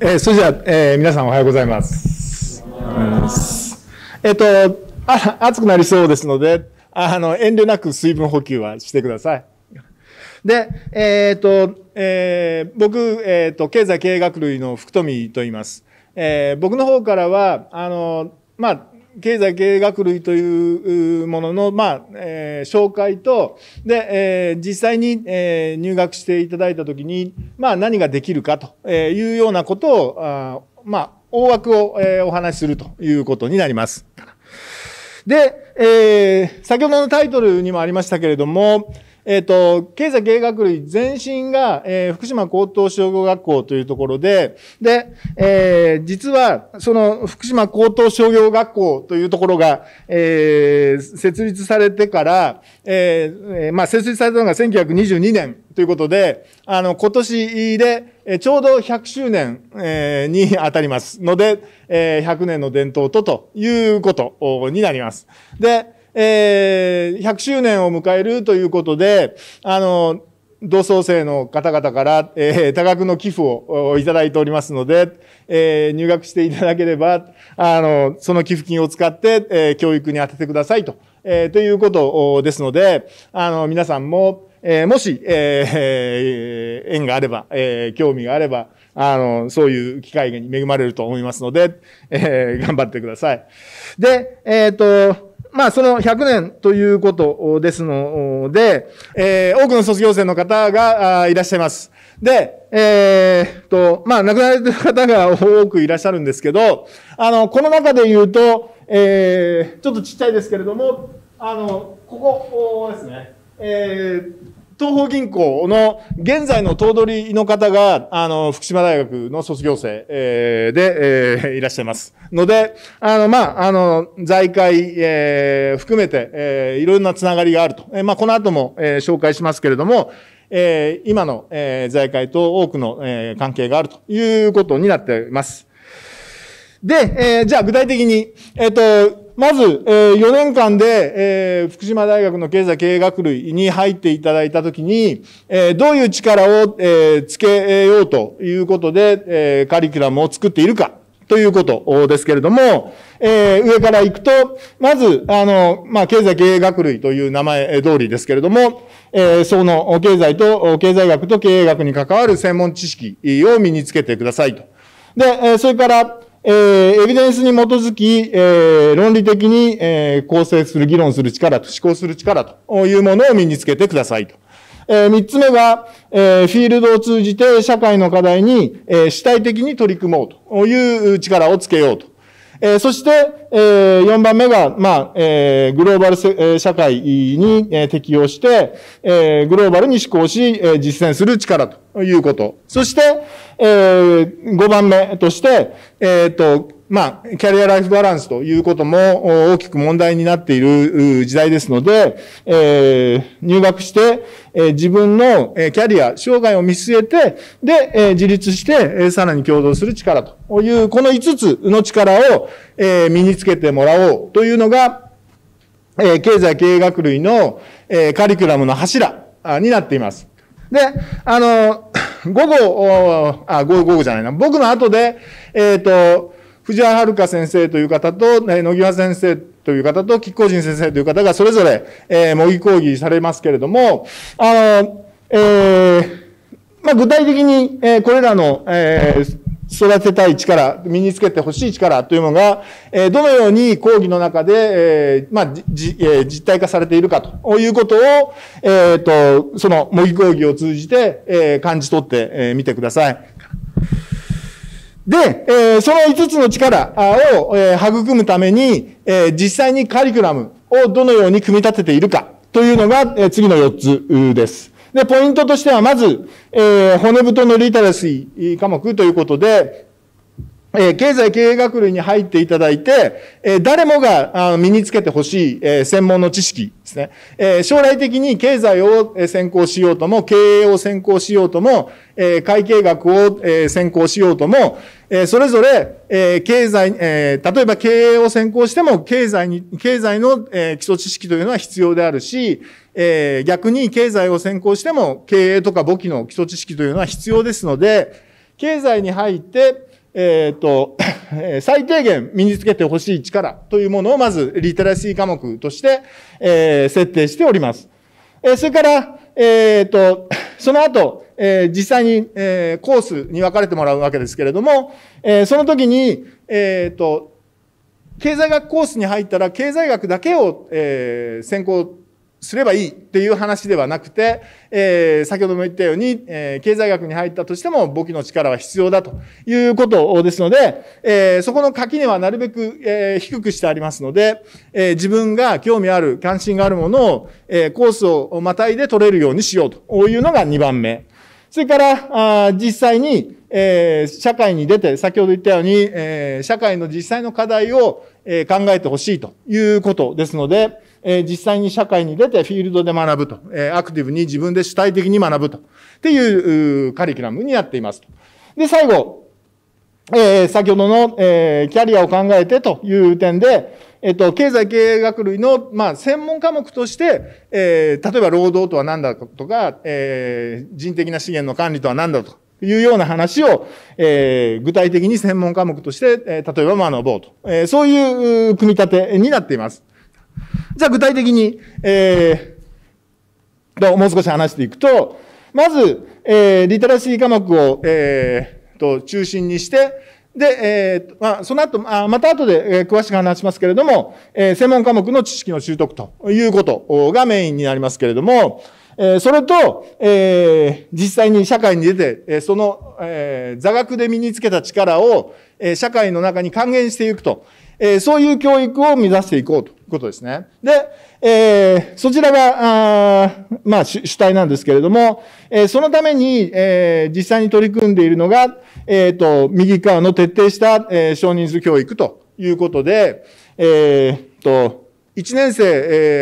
えー、それじゃあ、えー、皆さんおはようございます。えっ、ー、とあ、暑くなりそうですので、あの、遠慮なく水分補給はしてください。で、えっ、ー、と、えー、僕、えっ、ー、と、経済経営学類の福富と言います。えー、僕の方からは、あの、まあ、経済経営学類というものの、まあ、えー、紹介と、で、えー、実際に、えー、入学していただいたときに、まあ、何ができるかというようなことを、あまあ、大枠を、えー、お話しするということになります。で、えー、先ほどのタイトルにもありましたけれども、えっ、ー、と、経済経営学類前身が、えー、福島高等商業学校というところで、で、えー、実は、その福島高等商業学校というところが、えー、設立されてから、えー、まあ、設立されたのが1922年ということで、あの、今年で、えちょうど100周年、えに当たりますので、え100年の伝統とということになります。で、えー、100周年を迎えるということで、あの、同窓生の方々から、えー、多額の寄付をいただいておりますので、えー、入学していただければ、あの、その寄付金を使って、えー、教育に当ててくださいと、えー、ということですので、あの、皆さんも、えー、もし、えー、縁があれば、えー、興味があれば、あの、そういう機会に恵まれると思いますので、えー、頑張ってください。で、えっ、ー、と、まあ、その100年ということですので、えー、多くの卒業生の方がいらっしゃいます。で、えー、と、まあ、亡くなられてる方が多くいらっしゃるんですけど、あの、この中で言うと、えー、ちょっとちっちゃいですけれども、あの、ここですね。えー東方銀行の現在の頭取の方が、あの、福島大学の卒業生、えー、で、えー、いらっしゃいます。ので、あの、まあ、あの、財界、えー、含めて、えー、いろんなつながりがあると。えー、まあ、この後も、えー、紹介しますけれども、えー、今の、えー、財界と多くの、えー、関係があるということになっています。で、えー、じゃあ具体的に、えっ、ー、と、まず、えー、4年間で、えー、福島大学の経済経営学類に入っていただいたときに、えー、どういう力を、えー、つけようということで、えー、カリキュラムを作っているか。ということですけれども、えー、上から行くと、まず、あの、まあ、経済経営学類という名前通りですけれども、えー、その経済と、経済学と経営学に関わる専門知識を身につけてくださいと。で、それから、えー、エビデンスに基づき、えー、論理的に、えー、構成する、議論する力と思考する力というものを身につけてくださいと。え三つ目が、えフィールドを通じて社会の課題に、え主体的に取り組もうという力をつけようと。えそして、え四番目が、まあ、えグローバル社会に、え適応して、えグローバルに思考し、え実践する力ということ。そして、えー、5番目として、えっ、ー、と、まあ、キャリアライフバランスということも大きく問題になっている時代ですので、えー、入学して、えー、自分のキャリア、生涯を見据えて、で、えー、自立して、えー、さらに共同する力という、この5つの力を、えー、身につけてもらおうというのが、えー、経済経営学類の、えー、カリキュラムの柱になっています。で、あの、午後、あ、午後、午後じゃないな。僕の後で、えっ、ー、と、藤原遥先生という方と、野際先生という方と、吉光人先生という方がそれぞれ、えー、模擬講義されますけれども、あの、えー、まあ、具体的に、えー、これらの、えー、育てたい力、身につけてほしい力というのが、えどのように講義の中で、えまあ、じ、え実体化されているかということを、えっ、と、その模擬講義を通じて、え感じ取ってみ、えー、てください。で、えその5つの力を、え育むために、え実際にカリキュラムをどのように組み立てているかというのが、え次の4つです。で、ポイントとしては、まず、えー、骨太のリテラシー科目ということで、え経済経営学類に入っていただいて、え誰もが身につけてほしい、え専門の知識ですね。え将来的に経済を専攻しようとも、経営を専攻しようとも、え会計学を、え専攻しようとも、えそれぞれ、え経済、え例えば経営を専攻しても、経済に、経済の、え基礎知識というのは必要であるし、え逆に経済を専攻しても、経営とか簿記の基礎知識というのは必要ですので、経済に入って、えっ、ー、と、最低限身につけてほしい力というものをまずリテラシー科目として、えー、設定しております。えー、それから、えっ、ー、と、その後、えー、実際に、えー、コースに分かれてもらうわけですけれども、えー、その時に、えっ、ー、と、経済学コースに入ったら経済学だけを、えー、専攻すればいいっていう話ではなくて、えー、先ほども言ったように、えー、経済学に入ったとしても簿記の力は必要だということですので、えー、そこの垣根はなるべく、えー、低くしてありますので、えー、自分が興味ある、関心があるものを、えー、コースをまたいで取れるようにしようというのが2番目。それから、あ実際に、えー、社会に出て、先ほど言ったように、えー、社会の実際の課題を、えー、考えてほしいということですので、え実際に社会に出てフィールドで学ぶと、えアクティブに自分で主体的に学ぶと、っていうカリキュラムになっていますと。で、最後、えー、先ほどの、えー、キャリアを考えてという点で、えっと、経済経営学類の、まあ、専門科目として、えー、例えば労働とは何だとか、えー、人的な資源の管理とは何だというような話を、えー、具体的に専門科目として、えー、例えば学ぼうと、えー、そういう組み立てになっています。じゃあ具体的に、えー、もう少し話していくと、まず、えー、リテラシー科目を、えー、と中心にして、で、えーまあ、その後、まあ、また後で、え詳しく話しますけれども、えー、専門科目の知識の習得ということがメインになりますけれども、えー、それと、えー、実際に社会に出て、えその、えー、座学で身につけた力を、ええ、社会の中に還元していくと、えー、そういう教育を目指していこうとことですね。で、えー、そちらが、あまあ主、体なんですけれども、えー、そのために、えー、実際に取り組んでいるのが、えっ、ー、と、右側の徹底した、えー、少人数教育ということで、えっ、ー、と、1年生、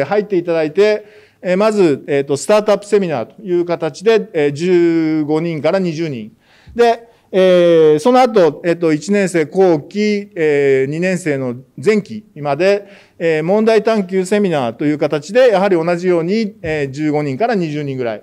えー、入っていただいて、えー、まず、えっ、ー、と、スタートアップセミナーという形で、えー、15人から20人。で、えー、その後、えっと、1年生後期、えー、2年生の前期まで、えー、問題探究セミナーという形で、やはり同じように、えー、15人から20人ぐらい。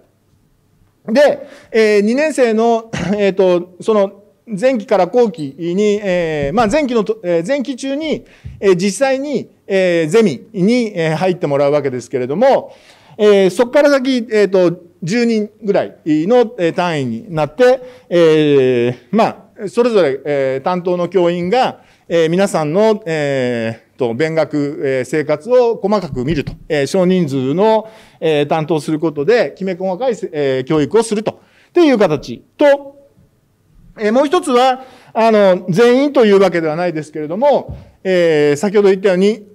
で、えー、2年生の、えっ、と、その、前期から後期に、えー、まあ前期の、えー、前期中に、えー、実際に、えー、ゼミに、えー、入ってもらうわけですけれども、えー、そこから先、えっ、ー、と、10人ぐらいの単位になって、えー、まあ、それぞれ、えー、担当の教員が、えー、皆さんの、えー、と、勉学、えー、生活を細かく見ると、えー、少人数の、えー、担当することで、きめ細かい、えー、教育をすると、っていう形と、えー、もう一つは、あの、全員というわけではないですけれども、えー、先ほど言ったように、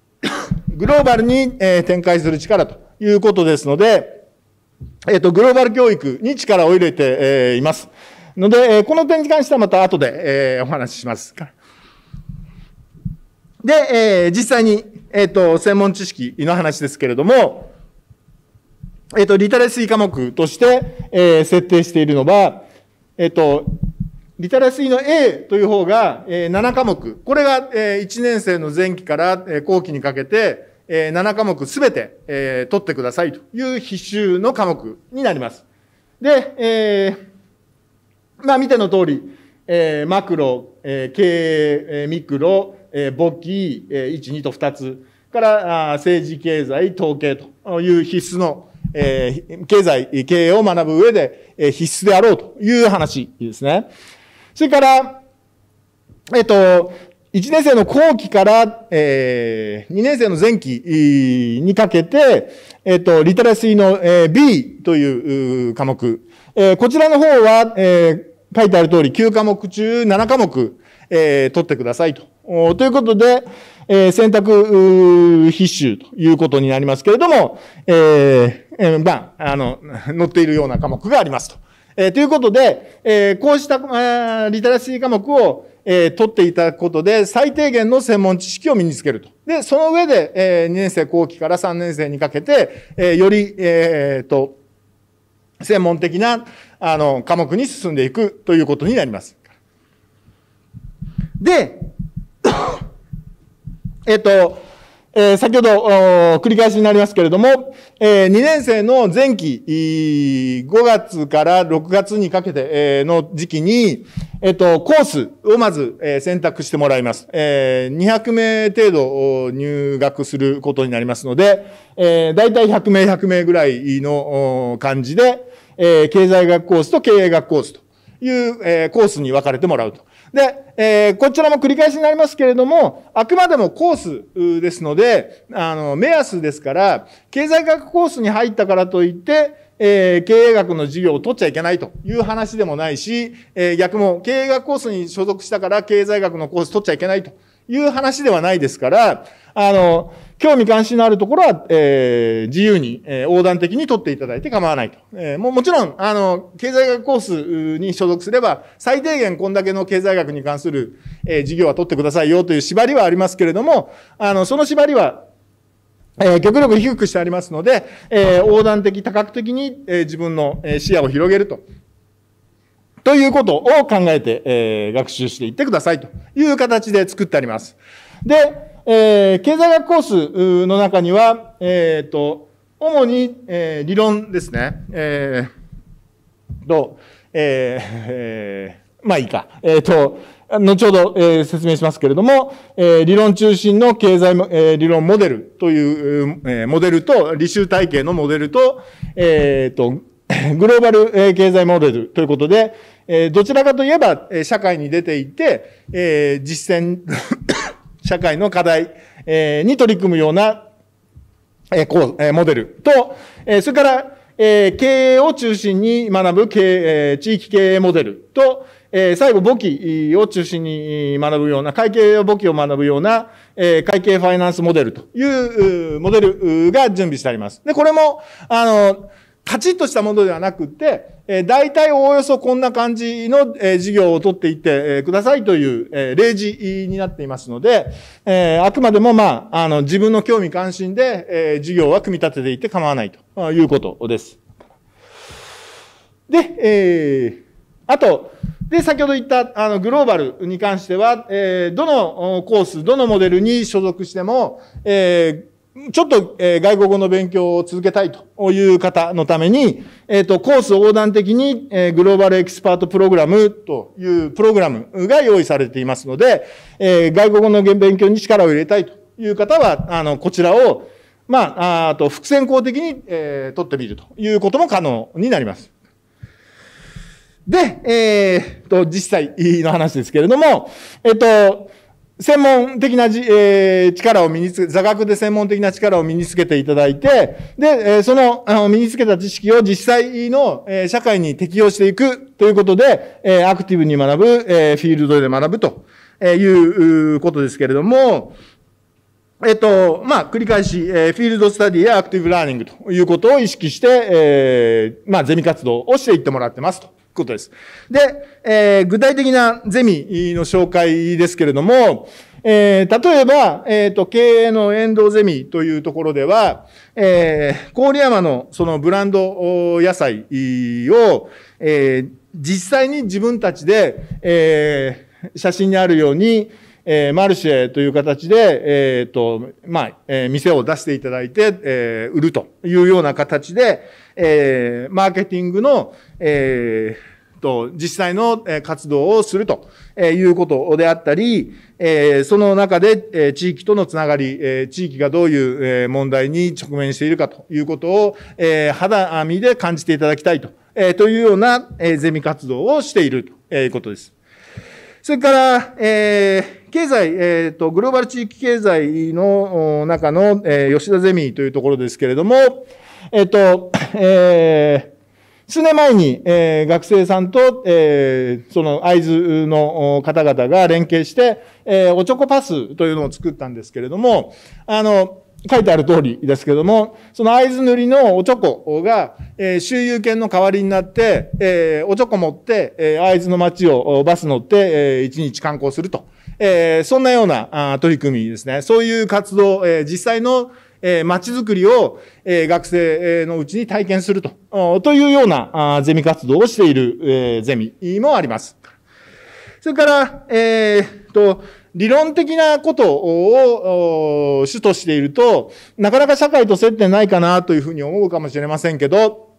グローバルに、えー、展開する力ということですので、えっ、ー、と、グローバル教育に力を入れて、えー、います。ので、えー、この点に関してはまた後で、えー、お話ししますから。で、えー、実際に、えっ、ー、と、専門知識の話ですけれども、えっ、ー、と、リタレシー科目として、えー、設定しているのは、えっ、と、リタレシーの A という方が、え7科目。これが、え1年生の前期から、え後期にかけて、え7科目すべて、え取ってくださいという必修の科目になります。で、えー、まあ見ての通り、えー、マクロ、えー、経営、えミクロ、えー、簿記、えー、1、2と2つからあ政治、経済、統計という必須の、えー、経済、経営を学ぶ上で、えー、必須であろうという話ですね。それから、えっと、1年生の後期から、えー、2年生の前期にかけて、えっ、ー、と、リテラシーの、えー、B という科目。えー、こちらの方は、えー、書いてある通り9科目中7科目、えー、取ってくださいと。ということで、えー、選択必修ということになりますけれども、えー、えー、まあ、あの、載っているような科目がありますと。えー、ということで、えー、こうした、えー、リテラシー科目を、えー、取っていただくことで、最低限の専門知識を身につけると。で、その上で、えー、2年生後期から3年生にかけて、えー、より、えー、と、専門的な、あの、科目に進んでいくということになります。で、えっ、と、えー、先ほど繰り返しになりますけれども、えー、2年生の前期、5月から6月にかけて、えー、の時期に、えっ、と、コースをまず、えー、選択してもらいます。えー、200名程度入学することになりますので、えー、大体100名100名ぐらいの感じで、えー、経済学コースと経営学コースという、えー、コースに分かれてもらうと。で、えー、こちらも繰り返しになりますけれども、あくまでもコースですので、あの、目安ですから、経済学コースに入ったからといって、えー、経営学の授業を取っちゃいけないという話でもないし、えー、逆も経営学コースに所属したから経済学のコース取っちゃいけないという話ではないですから、あの、興味関心のあるところは、えー、自由に、えー、横断的に取っていただいて構わないと。えー、ももちろん、あの、経済学コースに所属すれば、最低限こんだけの経済学に関する、えー、授業は取ってくださいよという縛りはありますけれども、あの、その縛りは、えー、極力低くしてありますので、えー、横断的、多角的に、えー、自分の視野を広げると。ということを考えて、えー、学習していってくださいという形で作ってあります。で、えー、経済学コースの中には、えっ、ー、と、主に、えー、理論ですね。えー、と、えー、えー、まあいいか。えっ、ー、と、後ほど、えー、説明しますけれども、えー、理論中心の経済、えー、理論モデルという、えー、モデルと、履修体系のモデルと、えっ、ー、と、グローバル、え経済モデルということで、えー、どちらかといえば、え社会に出ていて、えー、実践社会の課題、えー、に取り組むような、えー、こう、えー、モデルと、えー、それから、えー、経営を中心に学ぶ経、えー、地域経営モデルと、えー、最後、簿記を中心に学ぶような、会計簿記を学ぶような、えー、会計ファイナンスモデルというモデルが準備してあります。で、これも、あの、カチッとしたものではなくて、えー、大体おおよそこんな感じの、えー、業を取っていって、えくださいという、えー、例示になっていますので、えー、あくまでも、まあ、あの、自分の興味関心で、えー、業は組み立てていって構わないということです。で、えー、あと、で、先ほど言った、あの、グローバルに関しては、えー、どのコース、どのモデルに所属しても、えー、ちょっと、えー、外国語の勉強を続けたいという方のために、えっ、ー、と、コース横断的に、えー、グローバルエキスパートプログラムというプログラムが用意されていますので、え外国語の勉強に力を入れたいという方は、あの、こちらを、まあ、あと、複線項的に、え取ってみるということも可能になります。で、えっと、実際の話ですけれども、えっと、専門的なじ、えー、力を身につけ、座学で専門的な力を身につけていただいて、で、えそのあの身につけた知識を実際の、え社会に適用していくということで、えアクティブに学ぶ、えフィールドで学ぶということですけれども、えっと、まあ、繰り返し、えー、フィールドスタディやアクティブラーニングということを意識して、えー、まあ、ゼミ活動をしていってもらってますとことです。で、えー、具体的なゼミの紹介ですけれども、えー、例えば、えっ、ー、と、経営の遠藤ゼミというところでは、えー、郡山のそのブランド野菜を、えー、実際に自分たちで、えー、写真にあるように、えー、マルシェという形で、えっ、ー、と、まあ、えー、店を出していただいて、えー、売るというような形で、えー、マーケティングの、えー、と、実際の活動をするということであったり、えー、その中で、えー、地域とのつながり、えー、地域がどういう、えー、問題に直面しているかということを、えー、肌網で感じていただきたいと、えー、というような、えー、ゼミ活動をしているということです。それから、えー、経済、えっ、ー、と、グローバル地域経済の中の、えー、吉田ゼミというところですけれども、えっ、ー、と、えー、数年前に、えー、学生さんと、えー、その会津の方々が連携して、えー、おちょこパスというのを作ったんですけれども、あの、書いてある通りですけども、その会津塗りのおちょこが、えー、周遊券の代わりになって、えー、おちょこ持って、えー、会津の街をバス乗って、えー、1日観光すると。えー、そんなようなあ取り組みですね。そういう活動、えー、実際のえー、街づくりを、えー、学生のうちに体験すると、というようなあゼミ活動をしている、えー、ゼミもあります。それから、えー、と、理論的なことを主としていると、なかなか社会と接点ないかなというふうに思うかもしれませんけど、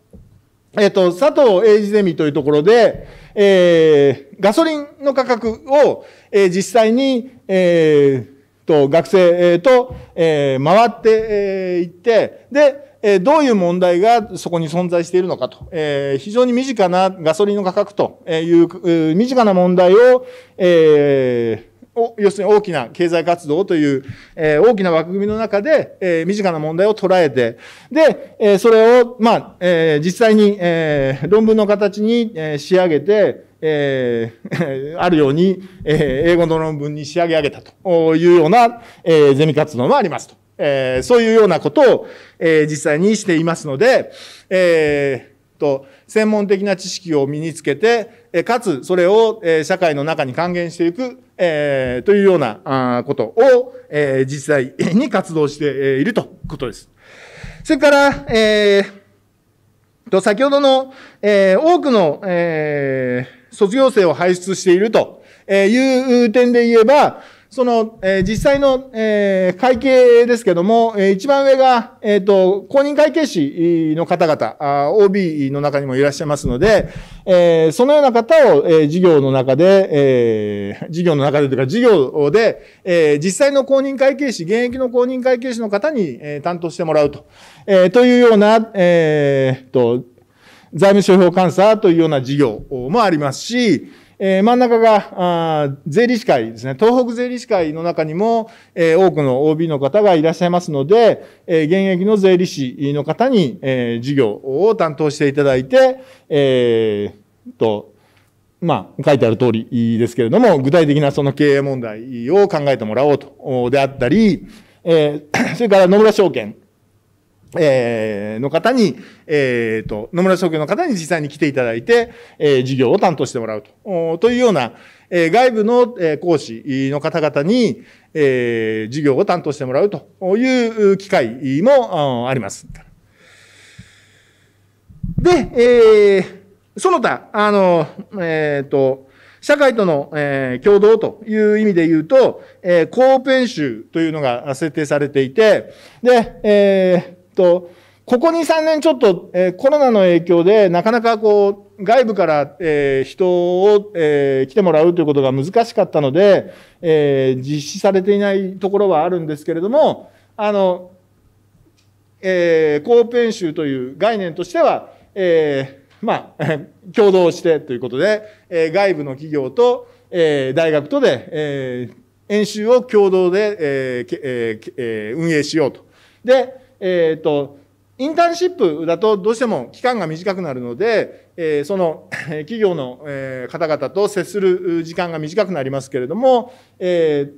えっ、ー、と、佐藤英治ゼミというところで、えー、ガソリンの価格を、えー、実際に、えー、と学生と、え回っていって、で、えどういう問題がそこに存在しているのかと、え非常に身近なガソリンの価格という、身近な問題を、え要するに大きな経済活動という、え大きな枠組みの中で、え身近な問題を捉えて、で、えそれを、まあ、え実際に、え論文の形に、え仕上げて、えー、あるように、えー、英語の論文に仕上げ上げたというような、えー、ゼミ活動もありますと。えー、そういうようなことを、えー、実際にしていますので、えー、と、専門的な知識を身につけて、えかつそれを、え社会の中に還元していく、えというようなあことを、え実際に活動しているということです。それから、えー、と、先ほどの、え多くの、えー卒業生を輩出しているという点で言えば、その、え実際の、え会計ですけども、え一番上が、えっ、と、公認会計士の方々、OB の中にもいらっしゃいますので、えそのような方を、え事業の中で、え事業の中でというか、事業で、え実際の公認会計士、現役の公認会計士の方に、え担当してもらうと、えというような、えっと、財務諸表監査というような事業もありますし、えー、真ん中が、あ税理士会ですね。東北税理士会の中にも、えー、多くの OB の方がいらっしゃいますので、えー、現役の税理士の方に、えー、事業を担当していただいて、えー、と、まあ、書いてある通りですけれども、具体的なその経営問題を考えてもらおうと、であったり、えー、それから野村証券。えー、の方に、えっ、ー、と、野村総業の方に実際に来ていただいて、えー、授業を担当してもらうと、というような、えー、外部の、えー、講師の方々に、えー、授業を担当してもらうという機会もあります。で、えー、その他、あの、えっ、ー、と、社会との、えー、共同という意味で言うと、えー、コーペンというのが設定されていて、で、えー、と、ここ2、3年ちょっと、えー、コロナの影響で、なかなかこう、外部から、えー、人を、えー、来てもらうということが難しかったので、えー、実施されていないところはあるんですけれども、あの、えー、コープ演習という概念としては、えー、まあ、共同してということで、えー、外部の企業と、えー、大学とで、えー、演習を共同で、えーえーえー、運営しようと。で、えっ、ー、と、インターンシップだとどうしても期間が短くなるので、えその企業の方々と接する時間が短くなりますけれども、え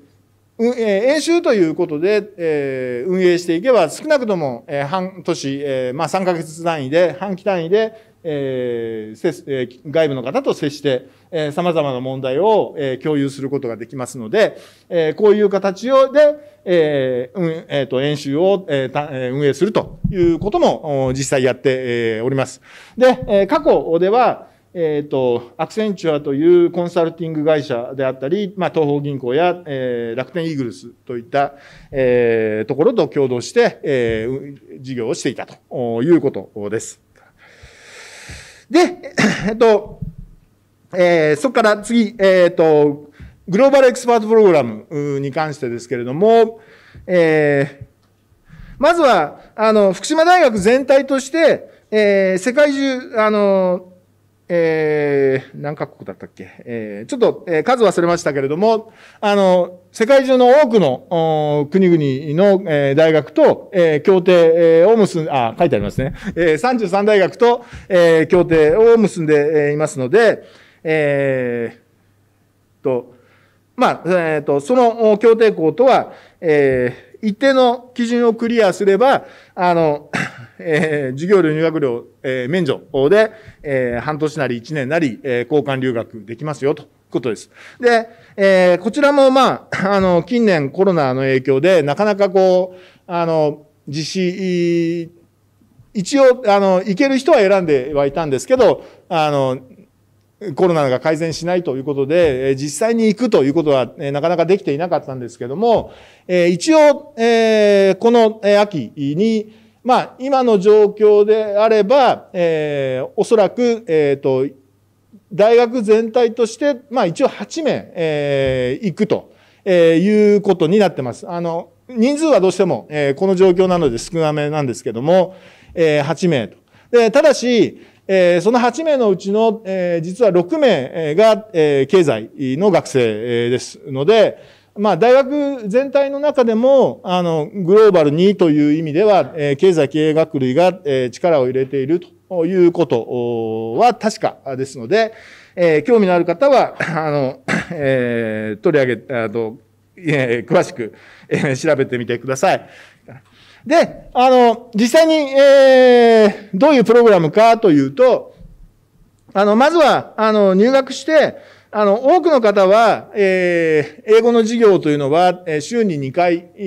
演習ということで、え運営していけば少なくとも、え半年、えまあ3ヶ月単位で、半期単位で、えー、外部の方と接して、えー、様々な問題を、えー、共有することができますので、えー、こういう形をで、えーうんえーと、演習を、えー、運営するということも実際やって、えー、おります。で、えー、過去では、えっ、ー、と、アクセンチュアというコンサルティング会社であったり、まあ、東方銀行や、えー、楽天イーグルスといった、えー、ところと共同して、えー、事業をしていたということです。で、えっと、えー、そこから次、えっ、ー、と、グローバルエクスパートプログラムに関してですけれども、えー、まずは、あの、福島大学全体として、えー、世界中、あの、えー、何カ国だったっけ、えー、ちょっと、えー、数忘れましたけれども、あの、世界中の多くの国々の、えー、大学と、えー、協定、えを結ん、あ、書いてありますね。えー、33大学と、えー、協定を結んでいますので、えー、と、まあ、えっ、ー、と、その協定校とは、えー、一定の基準をクリアすれば、あの、えー、授業料、入学料、えー、免除で、えー、半年なり1年なり、えー、交換留学できますよということです。で、えー、こちらもまあ、あの、近年コロナの影響で、なかなかこう、あの、実施、一応、あの、行ける人は選んではいたんですけど、あの、コロナが改善しないということで、実際に行くということはなかなかできていなかったんですけども、一応、この秋に、まあ、今の状況であれば、おそらく、えっ、と、大学全体として、まあ一応8名、行くと、いうことになってます。あの、人数はどうしても、この状況なので少なめなんですけども、8名と。ただし、えー、その8名のうちの、えー、実は6名が、えー、経済の学生ですので、まあ、大学全体の中でも、あの、グローバルにという意味では、えー、経済経営学類が、えー、力を入れているということは確かですので、えー、興味のある方は、あの、えー、取り上げ、あえー、詳しく、えー、調べてみてください。で、あの、実際に、えー、どういうプログラムかというと、あの、まずは、あの、入学して、あの、多くの方は、えー、英語の授業というのは、え週に2回、え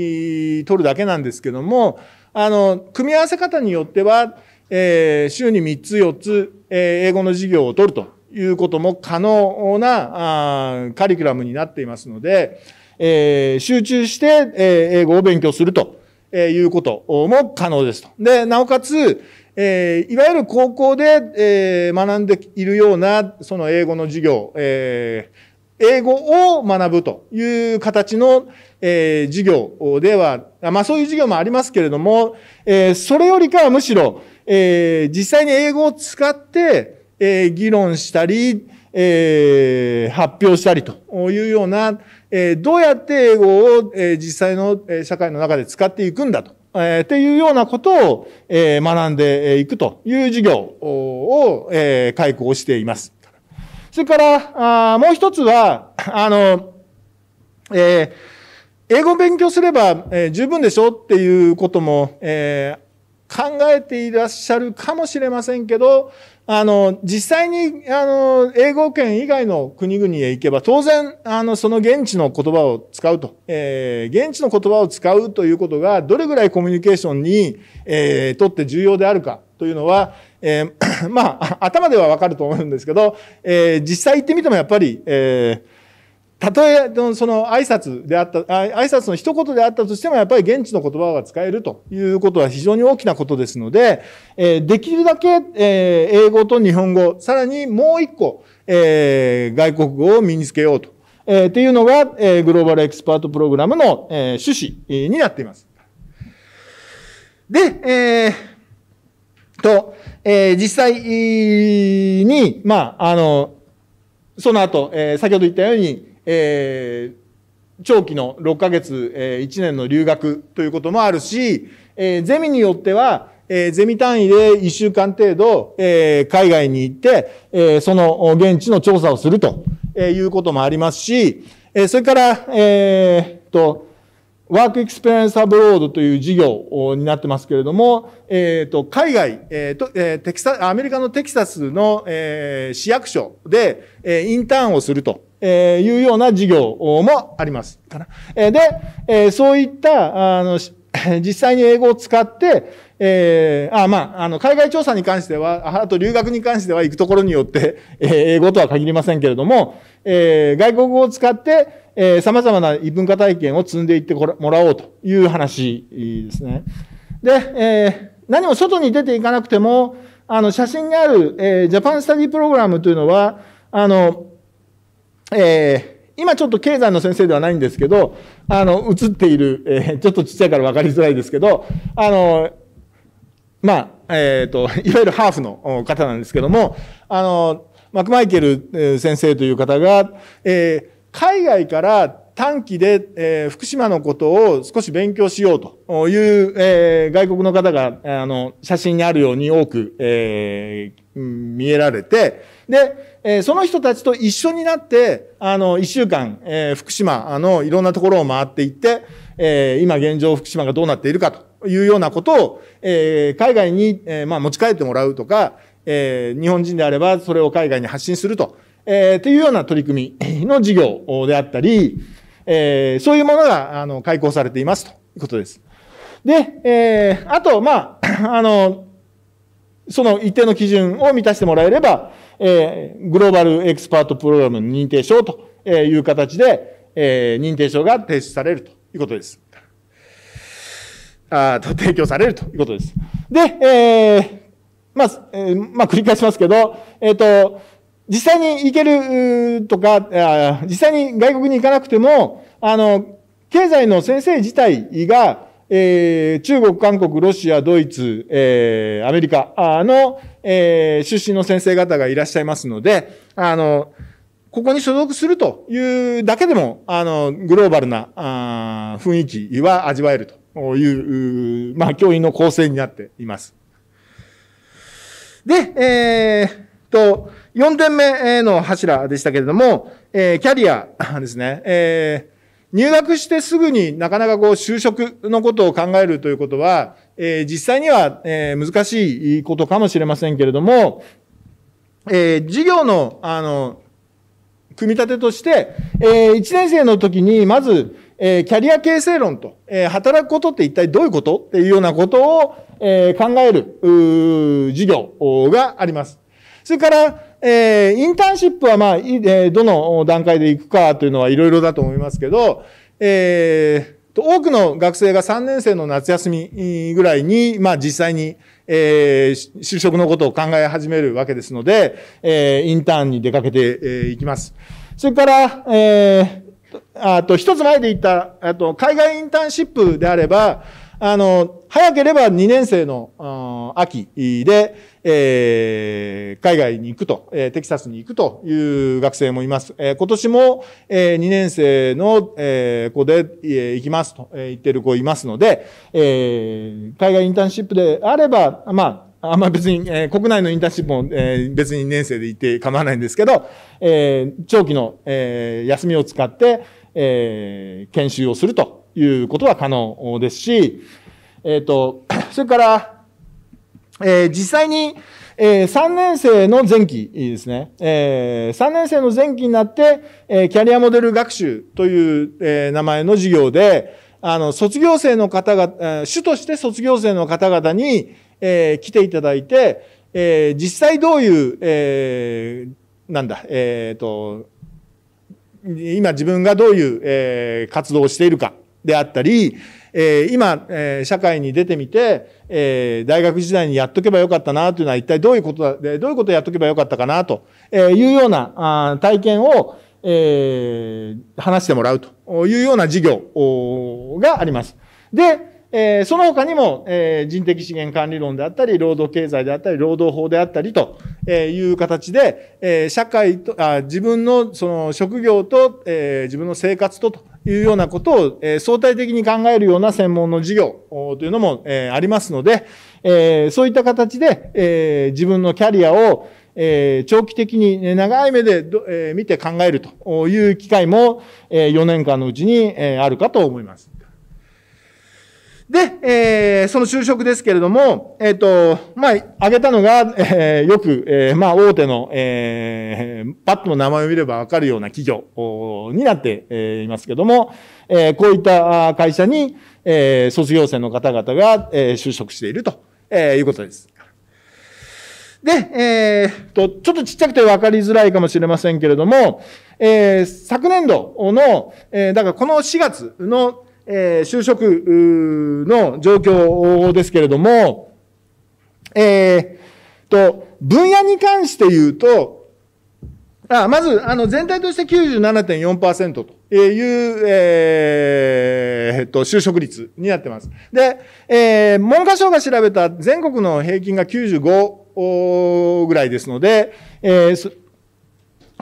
ー、取るだけなんですけども、あの、組み合わせ方によっては、えー、週に3つ4つ、えー、英語の授業を取るということも可能なあカリキュラムになっていますので、えー、集中して、えー、英語を勉強するとえー、いうことも可能ですと。で、なおかつ、えー、いわゆる高校で、えー、学んでいるような、その英語の授業、えー、英語を学ぶという形の、えー、授業では、まあそういう授業もありますけれども、えー、それよりかはむしろ、えー、実際に英語を使って、えー、議論したり、えー、発表したりというような、えどうやって英語を、え実際の社会の中で使っていくんだと。えー、っていうようなことを、えー、学んでいくという授業を、えー、開講しています。それから、あもう一つは、あの、えー、英語を勉強すれば、えー、十分でしょっていうことも、えー、考えていらっしゃるかもしれませんけど、あの、実際に、あの、英語圏以外の国々へ行けば、当然、あの、その現地の言葉を使うと、えー、現地の言葉を使うということが、どれぐらいコミュニケーションに、えー、とって重要であるかというのは、えー、まあ、頭ではわかると思うんですけど、えー、実際行ってみてもやっぱり、えー、たとえその挨拶であった、挨拶の一言であったとしても、やっぱり現地の言葉が使えるということは非常に大きなことですので、えできるだけ、え英語と日本語、さらにもう一個、え外国語を身につけようと、えっていうのが、えグローバルエキスパートプログラムの、え趣旨になっています。で、えー、と、え実際に、まあ、あの、その後、え先ほど言ったように、えー、長期の6ヶ月、えー、1年の留学ということもあるし、えー、ゼミによっては、えー、ゼミ単位で1週間程度、えー、海外に行って、えー、その現地の調査をするということもありますし、えー、それから、えー、と、ワークエクスペリエンスアブロードという事業になってますけれども、えっ、ー、と、海外、えー、と、えー、テキサアメリカのテキサスの、えー、市役所で、えー、インターンをするとえー、いうような事業もあります。で、えー、そういった、あの、実際に英語を使って、えー、あ、まあ、あの、海外調査に関しては、あと留学に関しては行くところによって、えー、英語とは限りませんけれども、えー、外国語を使って、えー、様々な異文化体験を積んでいってもらおうという話ですね。で、えー、何も外に出ていかなくても、あの、写真にある、えー、ジャパンスタディプログラムというのは、あの、えー、今ちょっと経済の先生ではないんですけど、あの、映っている、えー、ちょっとちっちゃいから分かりづらいですけど、あの、まあ、えっ、ー、と、いわゆるハーフの方なんですけども、あの、マクマイケル先生という方が、えー、海外から短期で、えー、福島のことを少し勉強しようという、えー、外国の方があの写真にあるように多く、えー、見えられてでえその人たちと一緒になって、あの、一週間、え福島のいろんなところを回っていって、え今現状福島がどうなっているかというようなことを、え海外に、えまあ、持ち帰ってもらうとか、え日本人であればそれを海外に発信すると、えー、というような取り組み の事業であったり、えそういうものが、あの、開講されていますということです。で、えー、あと、まあ、あの、その一定の基準を満たしてもらえれば、えー、グローバルエクスパートプログラムの認定証という形で、えー、認定証が提出されるということです。あと提供されるということです。で、えー、まあ、えー、まあ、繰り返しますけど、えっ、ー、と、実際に行けるとか、実際に外国に行かなくても、あの、経済の先生自体が、えー、中国、韓国、ロシア、ドイツ、えー、アメリカの、えー、出身の先生方がいらっしゃいますので、あの、ここに所属するというだけでも、あの、グローバルな、あ雰囲気は味わえるという、まあ、教員の構成になっています。で、えー、と、4点目の柱でしたけれども、えー、キャリアですね、えー、入学してすぐになかなかこう就職のことを考えるということは、えー、実際には、えー、難しいことかもしれませんけれども、えー、授業の、あの、組み立てとして、えー、1年生の時に、まず、えー、キャリア形成論と、えー、働くことって一体どういうことっていうようなことを、えー、考える、授業があります。それから、えー、インターンシップはまあ、えー、どの段階で行くかというのはいろいろだと思いますけど、えー、多くの学生が3年生の夏休みぐらいに、まあ実際に、えー、就職のことを考え始めるわけですので、えー、インターンに出かけて、えいきます。それから、えー、あと、一つ前で言った、あと、海外インターンシップであれば、あの、早ければ2年生の秋で、えー、海外に行くと、えー、テキサスに行くという学生もいます。えー、今年も、えー、2年生の、えー、子で、えー、行きますと、えー、言ってる子いますので、えー、海外インターンシップであれば、まあ、あんま別に、えー、国内のインターンシップも、えー、別に年生で行って構わないんですけど、えー、長期の、えー、休みを使って、えー、研修をするということは可能ですし、えっ、ー、と、それから、えー、実際に、えー、3年生の前期ですね、えー、3年生の前期になって、えー、キャリアモデル学習という、えー、名前の授業で、あの、卒業生の方が、主として卒業生の方々に、えー、来ていただいて、えー、実際どういう、えー、なんだ、えっ、ー、と、今自分がどういう、えー、活動をしているか、であったり、えー、今、えー、社会に出てみて、えー、大学時代にやっとけばよかったなというのは一体どういうことだ、でどういうことをやっとけばよかったかなというような体験を、えー、話してもらうというような事業があります。で、えー、その他にも、えー、人的資源管理論であったり、労働経済であったり、労働法であったりという形で、えー、社会とあ、自分のその職業と、えー、自分の生活とというようなことを、え相対的に考えるような専門の授業というのも、えありますので、えそういった形で、え自分のキャリアを、え長期的に長い目で、え見て考えるという機会も、え4年間のうちに、えあるかと思います。で、えー、その就職ですけれども、えっ、ー、と、まあ、挙げたのが、えー、よく、えー、まあ、大手の、えー、パッとの名前を見ればわかるような企業になっていますけども、えー、こういった会社に、えー、卒業生の方々が、えー、就職していると、えー、いうことです。で、えー、と、ちょっとちっちゃくて分かりづらいかもしれませんけれども、えー、昨年度の、えー、だからこの4月の、え就職の状況ですけれども、えー、と、分野に関して言うと、あまず、あの、全体として97.4%という、えー、っと、就職率になってます。で、えー、文科省が調べた全国の平均が95ぐらいですので、えー、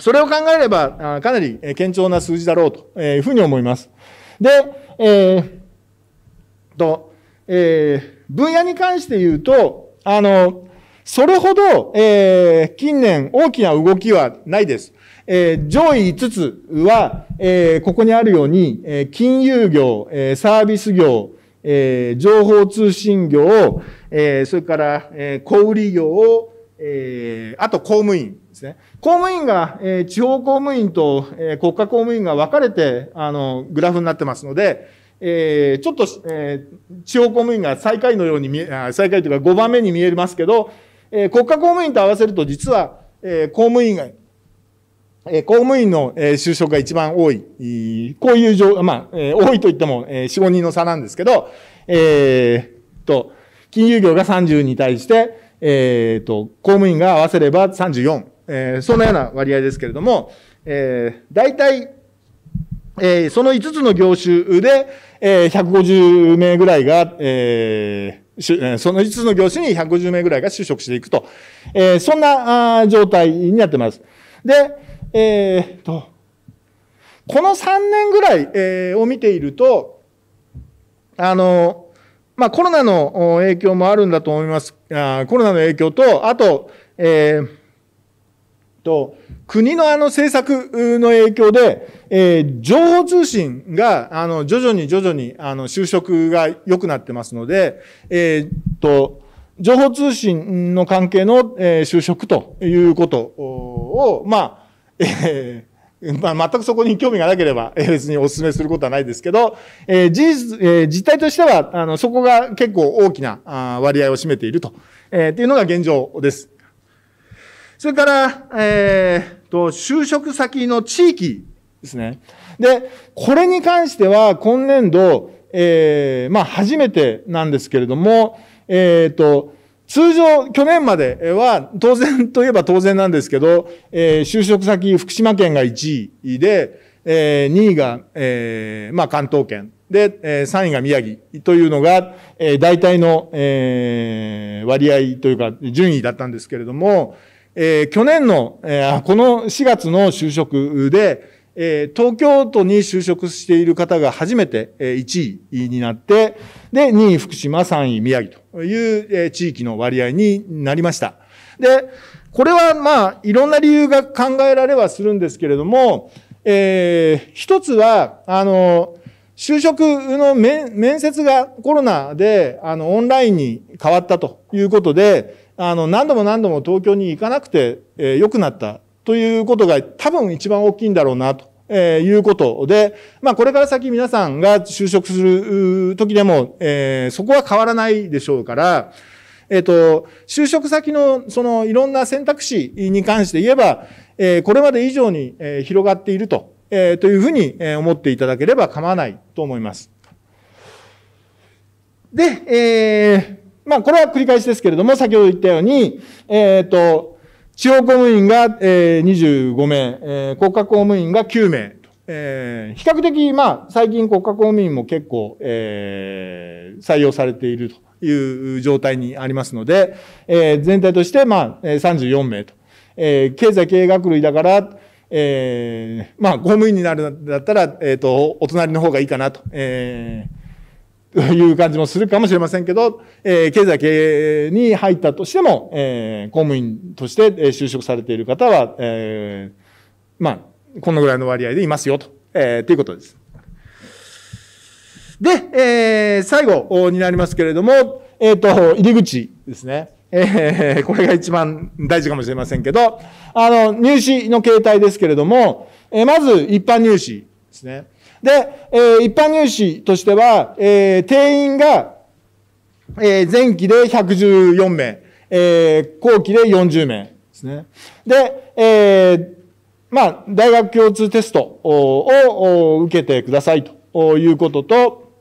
それを考えれば、かなり堅調な数字だろうというふうに思います。で、えー、と、えー、分野に関して言うと、あの、それほど、えー、近年大きな動きはないです。えー、上位5つは、えー、ここにあるように、えー、金融業、えー、サービス業、えー、情報通信業、えー、それから、えー、小売業を、えー、あと公務員ですね。公務員が、えー、地方公務員と、えー、国家公務員が分かれて、あの、グラフになってますので、えー、ちょっと、えー、地方公務員が最下位のように見え、最下位というか5番目に見えますけど、えー、国家公務員と合わせると実は、えー、公務員が、えー、公務員の、えー、就職が一番多い、こういう状、まあ、えー、多いといっても、えー、4、5人の差なんですけど、えー、と、金融業が3に対して、えっ、ー、と、公務員が合わせれば34。えー、そんなような割合ですけれども、えー、大体、えー、その5つの業種で、えー、150名ぐらいが、えー、その5つの業種に150名ぐらいが就職していくと。えー、そんな状態になってます。で、えー、っと、この3年ぐらい、えー、を見ていると、あの、まあ、コロナの影響もあるんだと思います。あコロナの影響と、あと、えー、と、国のあの政策の影響で、えー、情報通信が、あの、徐々に徐々に、あの、就職が良くなってますので、えー、と、情報通信の関係の、えー、就職ということを、まあ、えー、まあ、全くそこに興味がなければ、え別にお勧めすることはないですけど、えー、事実、えー、実態としては、あの、そこが結構大きなあ割合を占めていると、えー、っていうのが現状です。それから、えー、と、就職先の地域ですね。で、これに関しては、今年度、えー、まあ、初めてなんですけれども、えー、と、通常、去年までは、当然といえば当然なんですけど、えー、就職先、福島県が1位で、えー、2位が、えー、まあ、関東圏。で、えー、3位が宮城というのが、えー、大体の、えー、割合というか、順位だったんですけれども、えー、去年の、えー、この4月の就職で、えー、東京都に就職している方が初めて、1位になって、で、2位福島、3位宮城という地域の割合になりました。で、これはまあ、いろんな理由が考えられはするんですけれども、えー、一つは、あの、就職の面接がコロナで、あの、オンラインに変わったということで、あの、何度も何度も東京に行かなくて、えー、良くなったということが多分一番大きいんだろうなとえー、いうことで、まあこれから先皆さんが就職する時でも、えー、そこは変わらないでしょうから、えっ、ー、と、就職先のそのいろんな選択肢に関して言えば、えー、これまで以上に、えー、広がっていると、えー、というふうに、えー、思っていただければ構わないと思います。で、えー、まあこれは繰り返しですけれども、先ほど言ったように、えっ、ー、と、地方公務員が、えー、25名、えー、国家公務員が9名えー、比較的、まあ、最近国家公務員も結構、えー、採用されているという状態にありますので、えー、全体として、まあ、34名と、えー、経済経営学類だから、えー、まあ、公務員になるんだったら、えっ、ー、と、お隣の方がいいかなと、えー、と いう感じもするかもしれませんけど、えー、経済経営に入ったとしても、えー、公務員として就職されている方は、えー、まあ、このぐらいの割合でいますよと、えー、いうことです。で、えー、最後になりますけれども、えっ、ー、と、入り口ですね。えー、これが一番大事かもしれませんけど、あの、入試の形態ですけれども、えー、まず一般入試ですね。で、えー、一般入試としては、えー、定員が、えー、前期で114名、えー、後期で40名ですね。で、えー、まあ、大学共通テストを受けてくださいということと、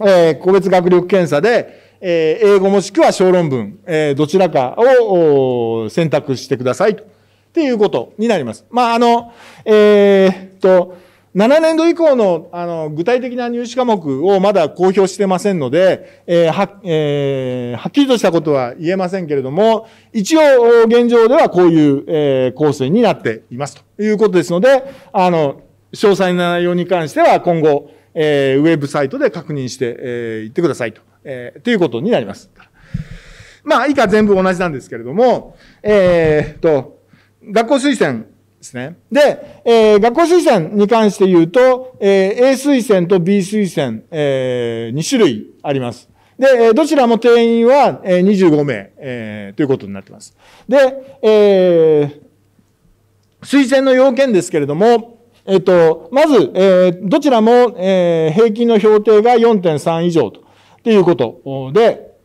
えー、個別学力検査で、えー、英語もしくは小論文、えー、どちらかを選択してくださいと。っていうことになります。まあ、あの、えー、っと、7年度以降の、あの、具体的な入試科目をまだ公表してませんので、えー、は、えー、はっきりとしたことは言えませんけれども、一応、現状ではこういう、えー、構成になっていますということですので、あの、詳細な内容に関しては今後、えー、ウェブサイトで確認してい、えー、ってくださいと、えー、ということになります。まあ、以下全部同じなんですけれども、えー、と、学校推薦、ですね。で、えー、学校推薦に関して言うと、えー、A 推薦と B 推薦、えー、2種類あります。で、どちらも定員は25名、えー、ということになってます。で、えー、推薦の要件ですけれども、えっ、ー、と、まず、えー、どちらも、えー、平均の評定が4.3以上と、っていうことで、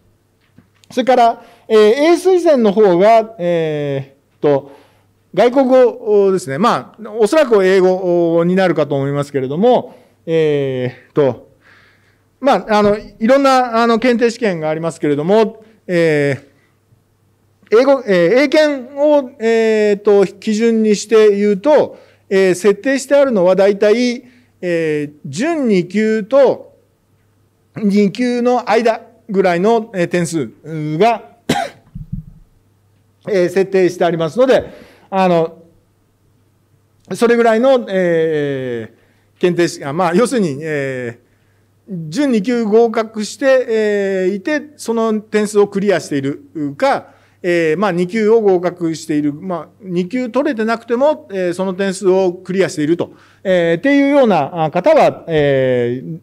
それから、えー、A 推薦の方が、えー、と、外国語ですね。まあ、おそらく英語になるかと思いますけれども、えー、と、まあ、あの、いろんな、あの、検定試験がありますけれども、えー、英語、えー、英検を、えー、と、基準にして言うと、えー、設定してあるのは大体、えー、準2級と2級の間ぐらいの点数がえー、設定してありますので、あの、それぐらいの、えー、検定試験、まあ、要するに、えー、準2級合格して、えー、いて、その点数をクリアしているか、えー、まあ、2級を合格している、まあ、2級取れてなくても、えー、その点数をクリアしていると、えー、っていうような方は、えー、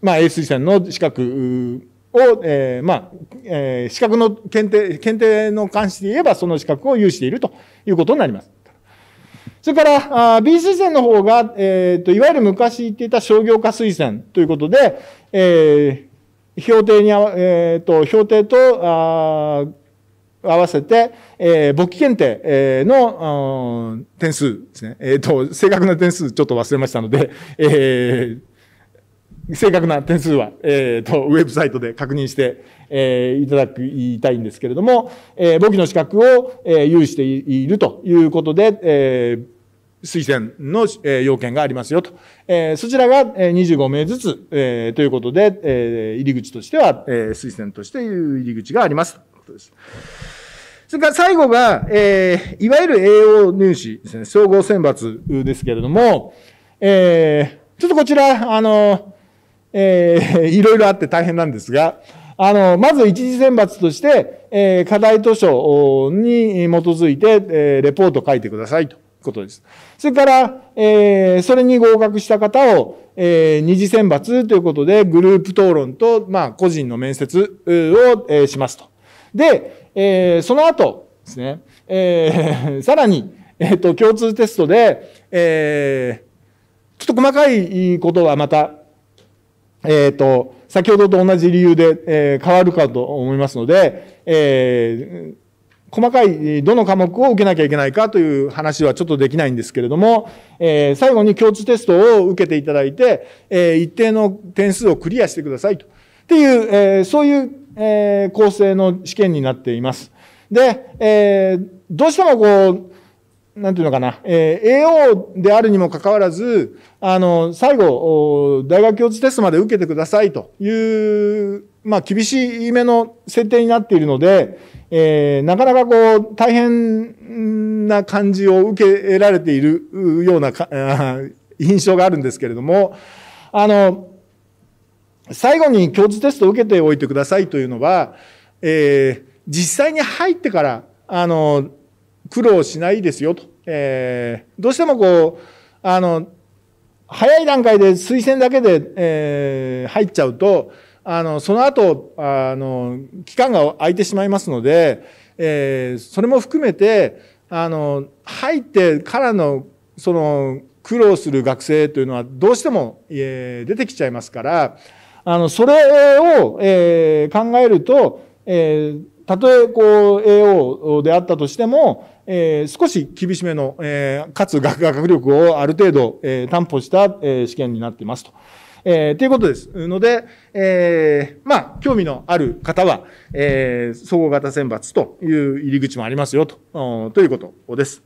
まあ、A 推薦の資格を、えー、まあ、えー、資格の検定、検定の関して言えば、その資格を有しているということになります。それから、B 推薦の方が、えっ、ー、と、いわゆる昔言っていた商業化推薦ということで、えー、評定に、えっ、ー、と、評定と、あ合わせて、えー、簿記検定、えー、の、点数ですね。えっ、ー、と、正確な点数ちょっと忘れましたので、えー、正確な点数は、えーと、ウェブサイトで確認して、えー、いただきたいんですけれども、えー、簿記の資格を、えー、有しているということで、えー、推薦の、えー、要件がありますよと。えー、そちらが、えー、25名ずつ、えー、ということで、えー、入り口としては、えー、推薦としていう入り口があります。とですそれから最後が、えー、いわゆる栄養入試ですね、総合選抜ですけれども、えー、ちょっとこちら、あの、えー、いろいろあって大変なんですが、あの、まず一次選抜として、えー、課題図書に基づいて、えー、レポート書いてくださいということです。それから、えー、それに合格した方を、えー、二次選抜ということで、グループ討論と、まあ、個人の面接を、えー、しますと。で、えー、その後ですね、えー、さらに、えっ、ー、と、共通テストで、えー、ちょっと細かいことはまたえっ、ー、と、先ほどと同じ理由で、えー、変わるかと思いますので、えー、細かい、どの科目を受けなきゃいけないかという話はちょっとできないんですけれども、えー、最後に共通テストを受けていただいて、えー、一定の点数をクリアしてくださいと。っていう、えー、そういう、えー、構成の試験になっています。で、えー、どうしてもこう、なんていうのかな、えー、AO であるにもかかわらず、あの、最後、大学教授テストまで受けてくださいという、まあ、厳しい目の設定になっているので、えー、なかなかこう、大変な感じを受けられているような印象があるんですけれども、あの、最後に共通テストを受けておいてくださいというのは、えー、実際に入ってから、あの、苦労しないですよと。えー、どうしてもこう、あの、早い段階で推薦だけで、えー、入っちゃうと、あの、その後、あの、期間が空いてしまいますので、えー、それも含めて、あの、入ってからの、その、苦労する学生というのはどうしても、えー、出てきちゃいますから、あの、それを、えー、考えると、えー、たとえ、こう、AO であったとしても、えー、少し厳しめの、えー、かつ学学力をある程度、えー、担保した、えー、試験になっていますと。えー、ということです。ので、えー、まあ、興味のある方は、えー、総合型選抜という入り口もありますよと、ということです。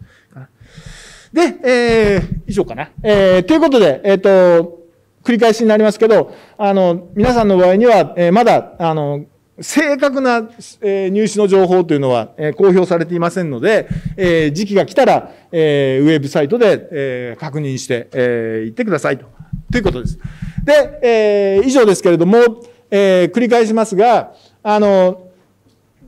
で、えー、以上かな。えー、ということで、えっ、ー、と、繰り返しになりますけど、あの、皆さんの場合には、えー、まだ、あの、正確な、え入試の情報というのは、え公表されていませんので、え時期が来たら、えウェブサイトで、え確認してい、えってくださいとということです。で、え以上ですけれども、え繰り返しますが、あの、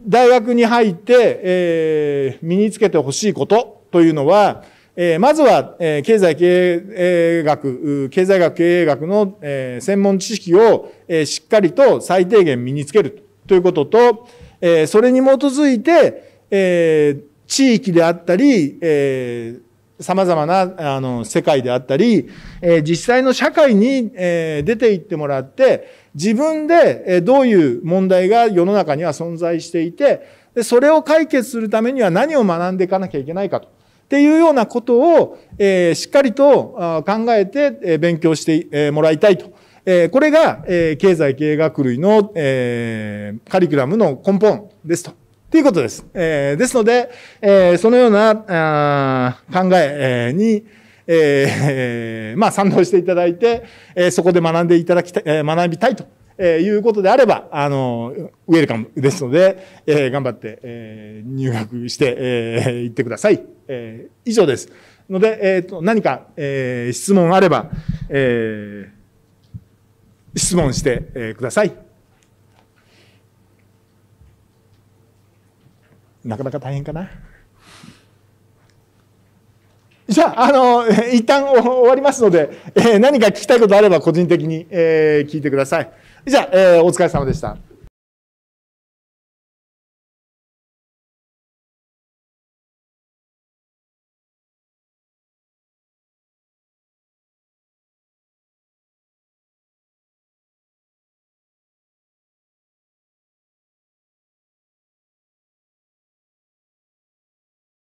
大学に入って、え身につけてほしいことというのは、えまずは、え経済経営学、経済学経営学の、え専門知識を、えしっかりと最低限身につけるということと、えー、それに基づいて、えー、地域であったり、えー、様々な、あの、世界であったり、えー、実際の社会に、えー、出て行ってもらって、自分で、えー、どういう問題が世の中には存在していて、でそれを解決するためには何を学んでいかなきゃいけないかと。っていうようなことを、えー、しっかりと考えて、えー、勉強してもらいたいとえこれが、え経済経営学類の、えカリキュラムの根本ですと。ということです。えですので、えそのようなあ考えに、え まあ、賛同していただいて、えそこで学んでいただきたい、え学びたいとえー、いうことであれば、あの、ウェルカムですので、えー、頑張って、えー、入学して、えー、行ってください。えー、以上です。ので、えっ、ー、と、何か、えー、質問あれば、えー、質問してください。なかなか大変かな。じゃあ、あの、一旦終わりますので、え何か聞きたいことあれば個人的に、え聞いてください。じゃあ、えお疲れ様でした。